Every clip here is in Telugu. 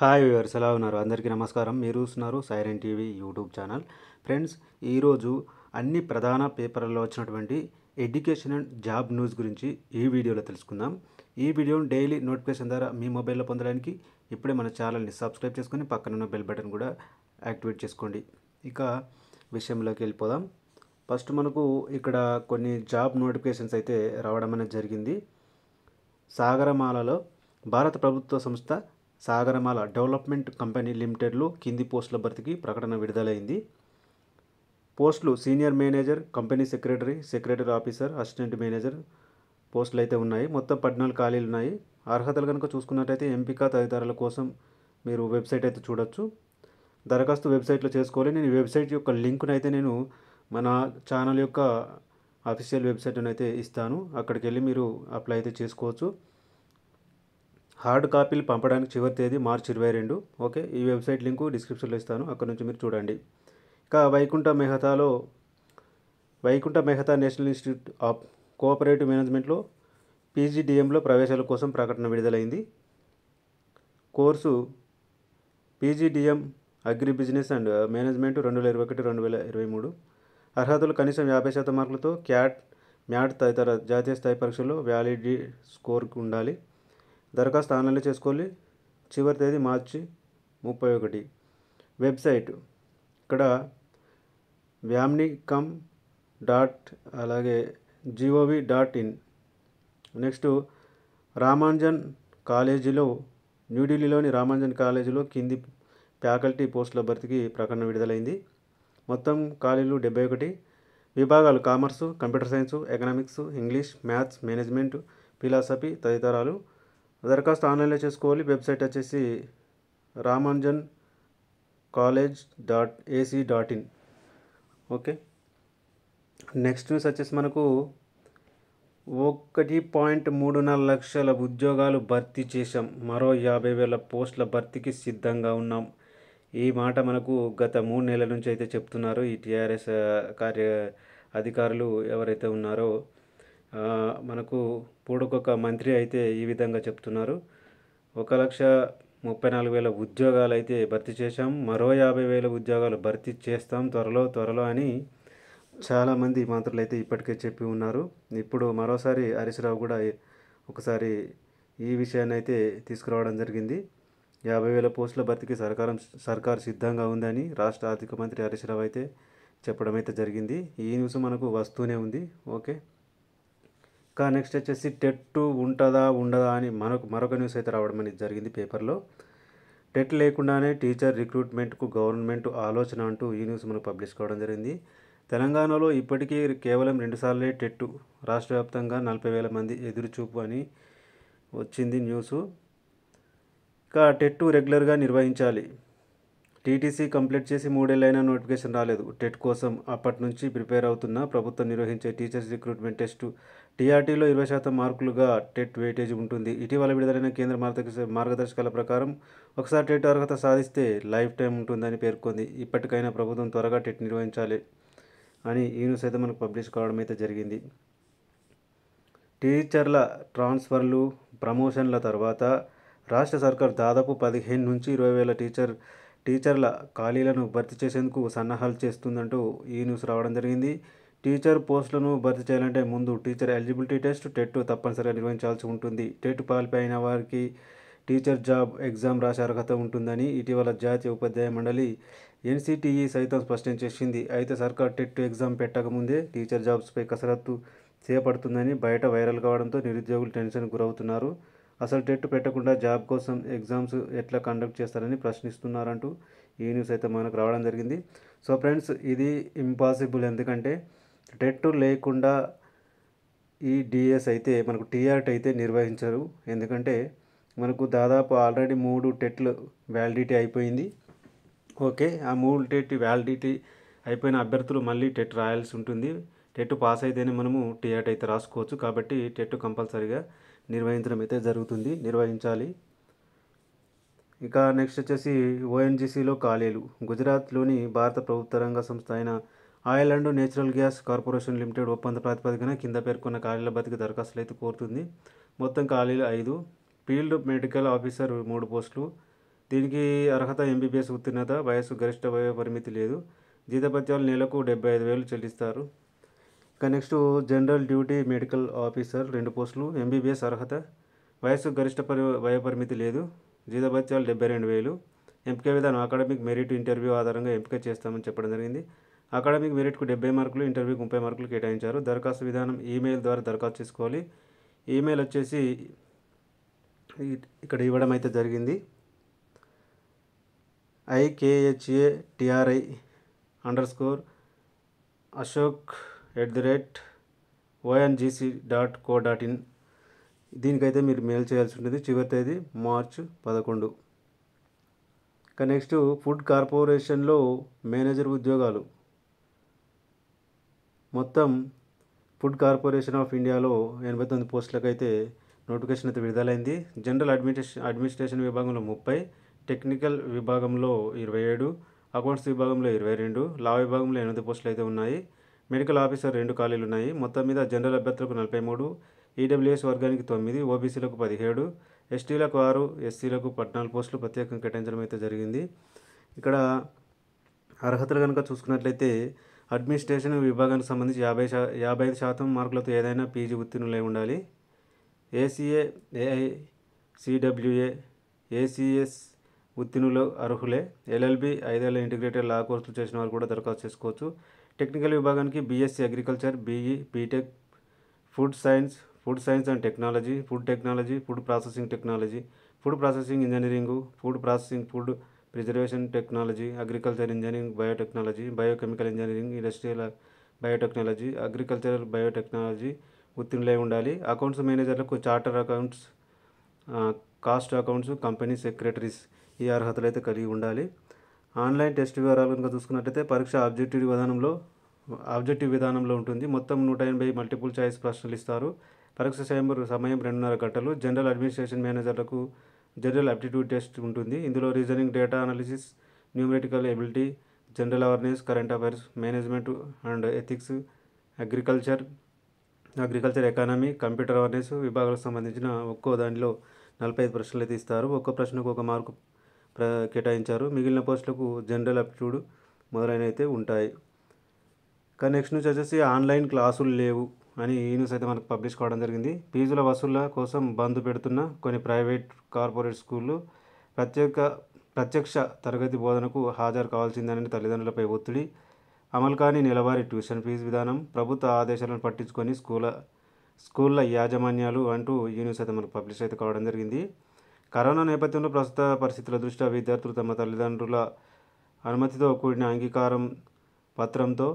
హాయ్ వ్యూవర్స్ ఎలా ఉన్నారు అందరికీ నమస్కారం మీరు చూస్తున్నారు Siren TV YouTube channel friends ఈరోజు అన్ని ప్రధాన పేపర్లలో వచ్చినటువంటి ఎడ్యుకేషన్ అండ్ జాబ్ న్యూస్ గురించి ఈ వీడియోలో తెలుసుకుందాం ఈ వీడియోను డైలీ నోటిఫికేషన్ ద్వారా మీ మొబైల్లో పొందడానికి ఇప్పుడే మన ఛానల్ని సబ్స్క్రైబ్ చేసుకొని పక్కన ఉన్న బెల్ బటన్ కూడా యాక్టివేట్ చేసుకోండి ఇక విషయంలోకి వెళ్ళిపోదాం ఫస్ట్ మనకు ఇక్కడ కొన్ని జాబ్ నోటిఫికేషన్స్ అయితే రావడం అనేది జరిగింది సాగరమాలలో భారత ప్రభుత్వ సంస్థ సాగరమాల డెవలప్మెంట్ కంపెనీ లిమిటెడ్లో కింది పోస్టుల భర్తీకి ప్రకటన విడుదలైంది పోస్టులు senior manager company secretary secretary officer assistant manager పోస్టులు అయితే ఉన్నాయి మొత్తం పద్నాలుగు ఖాళీలు ఉన్నాయి అర్హతలు కనుక చూసుకున్నట్టయితే ఎంపిక తదితరుల కోసం మీరు వెబ్సైట్ అయితే చూడొచ్చు దరఖాస్తు వెబ్సైట్లో చేసుకోవాలి నేను వెబ్సైట్ యొక్క లింకును అయితే నేను మన ఛానల్ యొక్క అఫీషియల్ వెబ్సైట్ను అయితే ఇస్తాను అక్కడికి వెళ్ళి మీరు అప్లై అయితే చేసుకోవచ్చు హార్డ్ కాపీలు పంపడానికి చివరి తేదీ మార్చి ఇరవై రెండు ఓకే ఈ వెబ్సైట్ లింకు డిస్క్రిప్షన్లో ఇస్తాను అక్కడ నుంచి మీరు చూడండి ఇక వైకుంఠ మెహతాలో Vaikunth Mehta national institute of cooperative మేనేజ్మెంట్లో పీజీడిఎంలో ప్రవేశాల కోసం ప్రకటన విడుదలైంది course PGDM agri business and management రెండు వేల ఇరవై ఒకటి రెండు వేల ఇరవై మూడు అర్హతలు కనీసం యాభై శాతం మార్కులతో క్యాట్ మ్యాట్ తదితర జాతీయ స్థాయి పరీక్షల్లో వ్యాలిడ్ స్కోర్ ఉండాలి దరఖాస్తు ఆన్లైన్లో చేసుకోవాలి చివరి తేదీ మార్చి ముప్పై ఒకటి వెబ్సైట్ ఇక్కడ వ్యామ్ని కమ్ డాట్ అలాగే gov dot in next Ramanujan కాలేజీలో న్యూఢిల్లీలోని రామాంజన్ కాలేజీలో కింది ఫ్యాకల్టీ పోస్టుల భర్తీకి ప్రకటన విడుదలైంది మొత్తం ఖాళీలు డెబ్బై ఒకటి విభాగాలు commerce computer science economics English maths management philosophy తదితరాలు దరఖాస్తు ఆన్లైన్లో చేసుకోవాలి వెబ్సైట్ వచ్చేసి Ramanujan college dot AC dot in okay next news వచ్చేసి మనకు ఒకటి పాయింట్ మూడున్నర లక్షల ఉద్యోగాలు భర్తీ చేశాం మరో యాభై వేల పోస్టుల భర్తీకి సిద్ధంగా ఉన్నాం ఈ మాట మనకు గత మూడు నెలల నుంచి అయితే చెప్తున్నారు ఈ టీఆర్ఎస్ కార్య అధికారులు ఎవరైతే ఉన్నారో మనకు పూడకొక మంత్రి అయితే ఈ విధంగా చెప్తున్నారు ఒక లక్ష ముప్పై నాలుగు వేల ఉద్యోగాలు అయితే భర్తీ చేశాం మరో యాభై వేల ఉద్యోగాలు భర్తీ చేస్తాం త్వరలో త్వరలో అని చాలామంది మంత్రులు అయితే ఇప్పటికే చెప్పి ఉన్నారు ఇప్పుడు మరోసారి హరీశ్రావు కూడా ఒకసారి ఈ విషయాన్ని అయితే తీసుకురావడం జరిగింది యాభై వేల పోస్టుల భర్తీకి సర్కారం సర్కారు సిద్ధంగా ఉందని రాష్ట్ర ఆర్థిక మంత్రి హరీశ్రావు అయితే చెప్పడం అయితే జరిగింది ఈ న్యూస్ మనకు వస్తూనే ఉంది ఓకే ఇంకా నెక్స్ట్ వచ్చేసి టెట్ ఉంటుందా ఉండదా అని మనకు మరొక న్యూస్ అయితే రావడం అనేది జరిగింది పేపర్లో టెట్ లేకుండానే టీచర్ రిక్రూట్మెంట్కు గవర్నమెంట్ ఆలోచన అంటూ ఈ న్యూస్ మనకు పబ్లిష్ కావడం జరిగింది తెలంగాణలో ఇప్పటికీ కేవలం రెండుసార్లే టెట్టు రాష్ట్ర వ్యాప్తంగా నలభై వేల మంది ఎదురుచూపు అని వచ్చింది న్యూసు ఇంకా టెట్టు రెగ్యులర్గా నిర్వహించాలి టీటీసీ కంప్లీట్ చేసి మూడేళ్ళైనా నోటిఫికేషన్ రాలేదు టెట్ కోసం అప్పటి నుంచి ప్రిపేర్ అవుతున్న ప్రభుత్వం నిర్వహించే టీచర్స్ రిక్రూట్మెంట్ టెస్టు టీఆర్టీలో ఇరవై శాతం మార్కులుగా టెట్ వెయిటేజ్ ఉంటుంది ఇటీవల విడుదలైన కేంద్ర మార్గదర్శక మార్గదర్శకాల ప్రకారం ఒకసారి టెట్ అర్హత సాధిస్తే లైఫ్ టైం ఉంటుందని పేర్కొంది ఇప్పటికైనా ప్రభుత్వం త్వరగా టెట్ నిర్వహించాలి అని ఈ న్యూస్ అయితే మనకు పబ్లిష్ కావడం అయితే జరిగింది టీచర్ల ట్రాన్స్ఫర్లు ప్రమోషన్ల తర్వాత రాష్ట్ర సర్కార్ దాదాపు పదిహేను నుంచి ఇరవై వేల టీచర్ టీచర్ల ఖాళీలను భర్తీ చేసేందుకు సన్నాహాలు చేస్తుందంటూ ఈ న్యూస్ రావడం జరిగింది టీచర్ పోస్టులను భర్తీ చేయాలంటే ముందు టీచర్ ఎలిజిబిలిటీ టెస్ట్ టెట్ తప్పనిసరిగా నిర్వహించాల్సి ఉంటుంది టెట్ క్వాలిఫై అయిన వారికి టీచర్ జాబ్ ఎగ్జామ్ రాసే అర్హత ఉంటుందని ఇటీవల జాతీయ ఉపాధ్యాయ మండలి ఎన్సిటిఈ సైతం స్పష్టం చేసింది అయితే సర్కార్ టెట్ ఎగ్జామ్ పెట్టకముందే టీచర్ జాబ్స్పై కసరత్తు చేపడుతుందని బయట వైరల్ కావడంతో నిరుద్యోగులు టెన్షన్ గురవుతున్నారు అసలు టెట్ పెట్టకుండా జాబ్ కోసం ఎగ్జామ్స్ ఎట్లా కండక్ట్ చేస్తారని ప్రశ్నిస్తున్నారంటూ ఈ న్యూస్ అయితే మనకు రావడం జరిగింది సో ఫ్రెండ్స్ ఇది ఇంపాసిబుల్ ఎందుకంటే డెట్ లేకుండా ఈ డిఎస్ అయితే మనకు టీఆర్ట్ అయితే నిర్వహించరు ఎందుకంటే మనకు దాదాపు ఆల్రెడీ మూడు టెట్లు వ్యాలిడిటీ అయిపోయింది ఓకే ఆ మూడు టెట్ వ్యాలిడిటీ అయిపోయిన అభ్యర్థులు మళ్ళీ టెట్ రాయాల్సి ఉంటుంది టెట్ పాస్ అయితేనే మనము టీఆర్ట్ అయితే రాసుకోవచ్చు కాబట్టి టెట్ కంపల్సరీగా నిర్వహించడం అయితే జరుగుతుంది నిర్వహించాలి ఇక నెక్స్ట్ వచ్చేసి ఓఎన్జీసీలో ఖాళీలు గుజరాత్లోని భారత ప్రభుత్వ రంగ సంస్థ అయిన oil and natural gas corporation limited ఒప్పంద ప్రాతిపదికన కింద పేర్కొన్న ఖాళీల బతికి దరఖాస్తులు అయితే కోరుతుంది మొత్తం ఖాళీలు ఐదు ఫీల్డ్ మెడికల్ ఆఫీసర్ మూడు పోస్టులు దీనికి అర్హత ఎంబీబీఎస్ ఉత్తీర్ణత వయస్సు గరిష్ట వయో పరిమితి లేదు జీతపత్యాలు నెలకు డెబ్బై ఐదు వేలు చెల్లిస్తారు ఇంకా next general duty medical officer రెండు పోస్టులు ఎంబీబీఎస్ అర్హత వయస్సు గరిష్ట పరి వయోపరిమితి లేదు జీతభత్యాలు డెబ్బై రెండు వేలు ఎంపిక విధానం అకాడమిక్ మెరిట్ ఇంటర్వ్యూ ఆధారంగా ఎంపిక చేస్తామని చెప్పడం జరిగింది అకాడమిక్ మెరిట్కు డెబ్బై మార్కులు ఇంటర్వ్యూకి ముప్పై మార్కులు కేటాయించారు దరఖాస్తు విధానం ఈమెయిల్ ద్వారా దరఖాస్తు చేసుకోవాలి ఈమెయిల్ వచ్చేసి ఇక్కడ ఇవ్వడం అయితే జరిగింది IKHA TRI underscore Ashok at the rate ONGC dot co dot in దీనికైతే మీరు మెయిల్ చేయాల్సి ఉంటుంది చివరి తేదీ మార్చ్ పదకొండు ఇక నెక్స్ట్ ఫుడ్ కార్పొరేషన్లో మేనేజర్ ఉద్యోగాలు మొత్తం ఫుడ్ కార్పొరేషన్ ఆఫ్ ఇండియాలో ఎనభై తొమ్మిది పోస్టులకు అయితే నోటిఫికేషన్ అయితే విడుదలైంది జనరల్ అడ్మినిస్ట్రేషన్ అడ్మినిస్ట్రేషన్ విభాగంలో ముప్పై టెక్నికల్ విభాగంలో ఇరవై ఏడు అకౌంట్స్ విభాగంలో ఇరవై రెండు లా విభాగంలో ఎనిమిది పోస్టులు అయితే ఉన్నాయి మెడికల్ ఆఫీసర్ రెండు ఖాళీలు ఉన్నాయి మొత్తం మీద జనరల్ అభ్యర్థులకు నలభై మూడు ఈడబ్ల్యూఎస్ వర్గానికి తొమ్మిది ఓబీసీలకు పదిహేడు ఎస్టీలకు ఆరు ఎస్సీలకు పద్నాలుగు పోస్టులు ప్రత్యేకంగా కేటాయించడం అయితే జరిగింది ఇక్కడ అర్హతలు కనుక చూసుకున్నట్లయితే అడ్మినిస్ట్రేషన్ విభాగానికి సంబంధించి యాభై శా యాభై ఐదు శాతం మార్కులతో ఏదైనా పీజీ ఉత్తీర్ణులై ఉండాలి ఏసీఏ ఏఐ ఏసీఎస్ ఉత్తీర్ణులు అర్హులే ఎల్ఎల్బి ఐదేళ్ళ ఇంటిగ్రేటెడ్ లా కోర్సులు చేసిన వారు కూడా దరఖాస్తు చేసుకోవచ్చు టెక్నికల్ విభాగానికి BSc agriculture BE BTech food science food science and technology food technology food processing technology food processing engineering food processing food reservation technology agriculture engineering biotechnology biochemical engineering industrial biotechnology agricultural biotechnology ఉత్తీర్ణులై ఉండాలి అకౌంట్స్ మేనేజర్లకు charter accounts cost accounts company secretaries ఈ అర్హతలు అయితే కలిగి ఉండాలి ఆన్లైన్ టెస్ట్ వివరాలు కనుక చూసుకున్నట్టయితే పరీక్ష ఆబ్జెక్టివ్ విధానంలో ఆబ్జెక్టివ్ విధానంలో ఉంటుంది మొత్తం నూట ఎనభై మల్టిపుల్ చాయిస్ ప్రశ్నలు ఇస్తారు పరీక్ష సమయం సమయం రెండున్నర గంటలు జనరల్ అడ్మినిస్ట్రేషన్ మేనేజర్లకు జనరల్ అప్టిట్యూడ్ టెస్ట్ ఉంటుంది ఇందులో reasoning data analysis numerical ability general awareness current affairs management and ethics agriculture agriculture economy computer awareness విభాగాలకు సంబంధించిన ఒక్కో దానిలో నలభై ఐదు ప్రశ్నలు అయితే ఇస్తారు ఒక్కో ప్రశ్నకు ఒక మార్కు కేటాయించారు మిగిలిన పోస్టులకు జనరల్ అప్టిట్యూడ్ మొదలైనవి అయితే ఉంటాయి కానీ నెక్స్ట్ నుంచి వచ్చేసి ఆన్లైన్ క్లాసులు లేవు అని న్యూస్ అయితే మనకు పబ్లిష్ కావడం జరిగింది ఫీజుల వసూళ్ల కోసం బంద్ పెడుతున్న కొన్ని ప్రైవేట్ కార్పొరేట్ స్కూళ్ళు ప్రత్యేక ప్రత్యక్ష తరగతి బోధనకు హాజరు కావాల్సిందని తల్లిదండ్రులపై ఒత్తిడి అమలు కాని నెలవారీ ట్యూషన్ ఫీజు విధానం ప్రభుత్వ ఆదేశాలను పట్టించుకొని స్కూల స్కూళ్ళ యాజమాన్యాలు అంటూ ఈ న్యూస్ అయితే మనకు పబ్లిష్ అయితే కావడం జరిగింది కరోనా నేపథ్యంలో ప్రస్తుత పరిస్థితుల దృష్ట్యా విద్యార్థులు తమ తల్లిదండ్రుల అనుమతితో కూడిన అంగీకారం పత్రంతో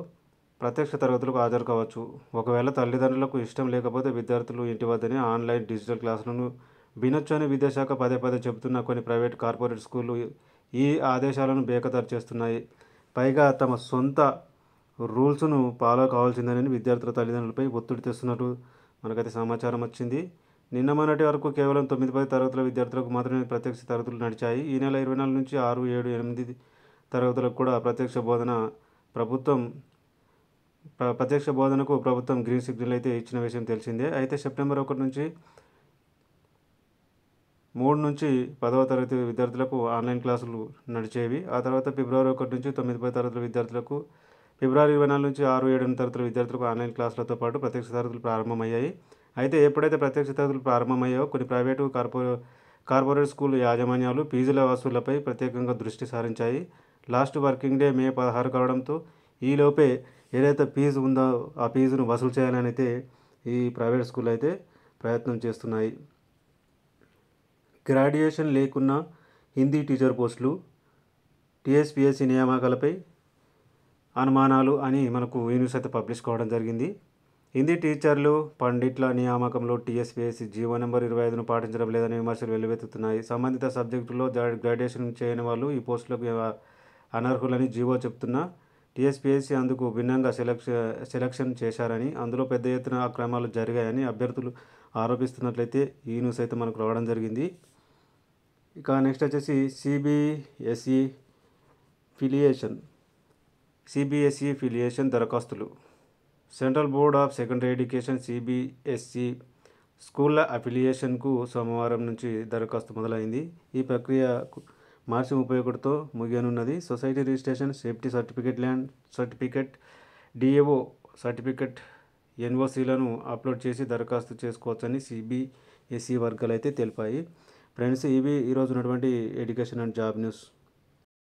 ప్రత్యక్ష తరగతులకు హాజరు కావచ్చు ఒకవేళ తల్లిదండ్రులకు ఇష్టం లేకపోతే విద్యార్థులు ఇంటి వద్దనే ఆన్లైన్ డిజిటల్ క్లాసులను వినొచ్చు అని విద్యాశాఖ పదే పదే చెబుతున్న కొన్ని ప్రైవేట్ కార్పొరేట్ స్కూళ్ళు ఈ ఆదేశాలను బేఖతారు చేస్తున్నాయి పైగా తమ సొంత రూల్స్ను ఫాలో కావాల్సిందని విద్యార్థుల తల్లిదండ్రులపై ఒత్తిడి తెస్తున్నట్టు మనకైతే సమాచారం వచ్చింది నిన్న మొన్నటి వరకు కేవలం తొమ్మిది పది తరగతుల విద్యార్థులకు మాత్రమే ప్రత్యక్ష తరగతులు నడిచాయి ఈ నెల ఇరవై నాలుగు నుంచి ఆరు ఏడు ఎనిమిది తరగతులకు కూడా ప్రత్యక్ష బోధన ప్రభుత్వం ప్రత్యక్ష బోధనకు ప్రభుత్వం గ్రీన్ సిగ్నల్ అయితే ఇచ్చిన విషయం తెలిసిందే అయితే సెప్టెంబర్ ఒకటి నుంచి మూడు నుంచి పదవ తరగతి విద్యార్థులకు ఆన్లైన్ క్లాసులు నడిచేవి ఆ తర్వాత ఫిబ్రవరి ఒకటి నుంచి తొమ్మిది పది తరగతుల విద్యార్థులకు ఫిబ్రవరి ఇరవై నాలుగు నుంచి ఆరు ఏడు తరగతుల విద్యార్థులకు ఆన్లైన్ క్లాసులతో పాటు ప్రత్యక్ష తరగతులు ప్రారంభమయ్యాయి అయితే ఎప్పుడైతే ప్రత్యక్ష తరగతులు ప్రారంభమయ్యాయో కొన్ని ప్రైవేటు కార్పొరే కార్పొరేట్ స్కూల్ యాజమాన్యాలు ఫీజుల వసూళ్లపై ప్రత్యేకంగా దృష్టి సారించాయి లాస్ట్ వర్కింగ్ డే మే పదహారు కావడంతో ఈలోపే ఏదైతే ఫీజు ఉందో ఆ ఫీజును వసూలు చేయాలని అయితే ఈ ప్రైవేట్ స్కూల్ అయితే ప్రయత్నం చేస్తున్నాయి గ్రాడ్యుయేషన్ లేకున్నా హిందీ టీచర్ పోస్టులు టీఎస్పిఎస్సి నియామకాలపై అనుమానాలు అని మనకు ఈ న్యూస్ అయితే పబ్లిష్ కావడం జరిగింది హిందీ టీచర్లు పండిట్ల నియామకంలో టీఎస్పిఎస్సి జీవో నెంబర్ ఇరవై ఐదును పాటించడం లేదని విమర్శలు వెల్లువెత్తుతున్నాయి సంబంధిత సబ్జెక్టులో గ్రాడ్యుయేషన్ చేయని వాళ్ళు ఈ పోస్టులకు అనర్హులని జీవో చెప్తున్నా టీఎస్పీఎస్సీ అందుకు భిన్నంగా సెలక్ష సెలక్షన్ చేశారని అందులో పెద్ద ఎత్తున అక్రమాలు జరిగాయని అభ్యర్థులు ఆరోపిస్తున్నట్లయితే ఈ న్యూస్ అయితే మనకు రావడం జరిగింది ఇక నెక్స్ట్ వచ్చేసి సిబిఎస్ఈ ఫిలియేషన్ సిబిఎస్ఈ ఫిలియేషన్ దరఖాస్తులు central board of secondary education CBSE స్కూళ్ళ అఫిలియేషన్కు సోమవారం నుంచి దరఖాస్తు మొదలైంది ఈ ప్రక్రియ మార్చి ముప్పై ఒకటితో ముగియనున్నది society registration safety certificate land certificate DAO certificate ఎన్ఓసీలను అప్లోడ్ చేసి దరఖాస్తు చేసుకోవచ్చని సిబిఎస్ఈ వర్గాలు అయితే తెలిపాయి ఫ్రెండ్స్ ఇవి ఈరోజు ఉన్నటువంటి ఎడ్యుకేషన్ అండ్ జాబ్ న్యూస్